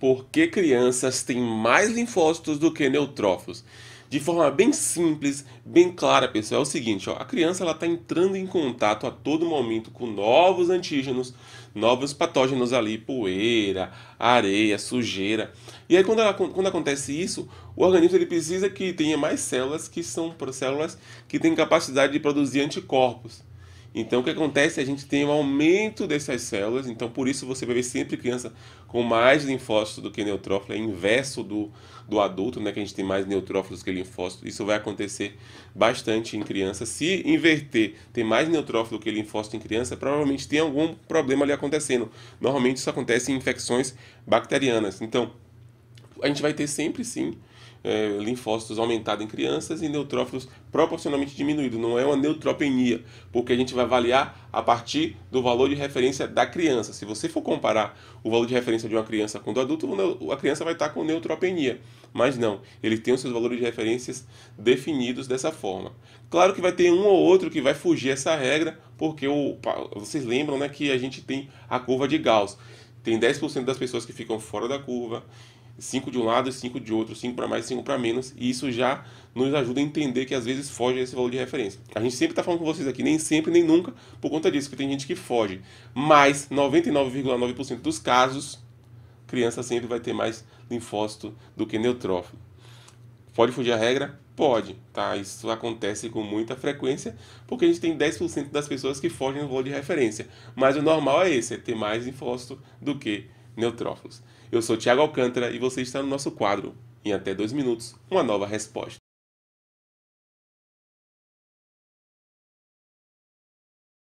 por que crianças têm mais linfócitos do que neutrófilos. De forma bem simples, bem clara, pessoal, é o seguinte, ó, a criança ela está entrando em contato a todo momento com novos antígenos, novos patógenos ali, poeira, areia, sujeira. E aí quando, ela, quando acontece isso, o organismo ele precisa que tenha mais células que são células que têm capacidade de produzir anticorpos. Então, o que acontece? É a gente tem um aumento dessas células, então por isso você vai ver sempre criança com mais linfócitos do que neutrófilo, é inverso do, do adulto, né? Que a gente tem mais neutrófilos que linfócitos. Isso vai acontecer bastante em criança. Se inverter, tem mais neutrófilo que linfócito em criança, provavelmente tem algum problema ali acontecendo. Normalmente isso acontece em infecções bacterianas. Então, a gente vai ter sempre sim é, linfócitos aumentados em crianças e neutrófilos proporcionalmente diminuídos. Não é uma neutropenia, porque a gente vai avaliar a partir do valor de referência da criança. Se você for comparar o valor de referência de uma criança com o do adulto, a criança vai estar com neutropenia. Mas não, ele tem os seus valores de referências definidos dessa forma. Claro que vai ter um ou outro que vai fugir essa regra, porque o, vocês lembram né, que a gente tem a curva de Gauss. Tem 10% das pessoas que ficam fora da curva cinco de um lado, cinco de outro, cinco para mais, cinco para menos, e isso já nos ajuda a entender que às vezes foge esse valor de referência. A gente sempre está falando com vocês aqui, nem sempre, nem nunca, por conta disso, que tem gente que foge. Mas 99,9% dos casos, criança sempre vai ter mais linfócito do que neutrófilo. Pode fugir a regra? Pode, tá? Isso acontece com muita frequência, porque a gente tem 10% das pessoas que fogem do valor de referência. Mas o normal é esse, é ter mais linfócito do que neutrófilo neutrófilos. Eu sou Tiago Alcântara e você está no nosso quadro, em até dois minutos, uma nova resposta.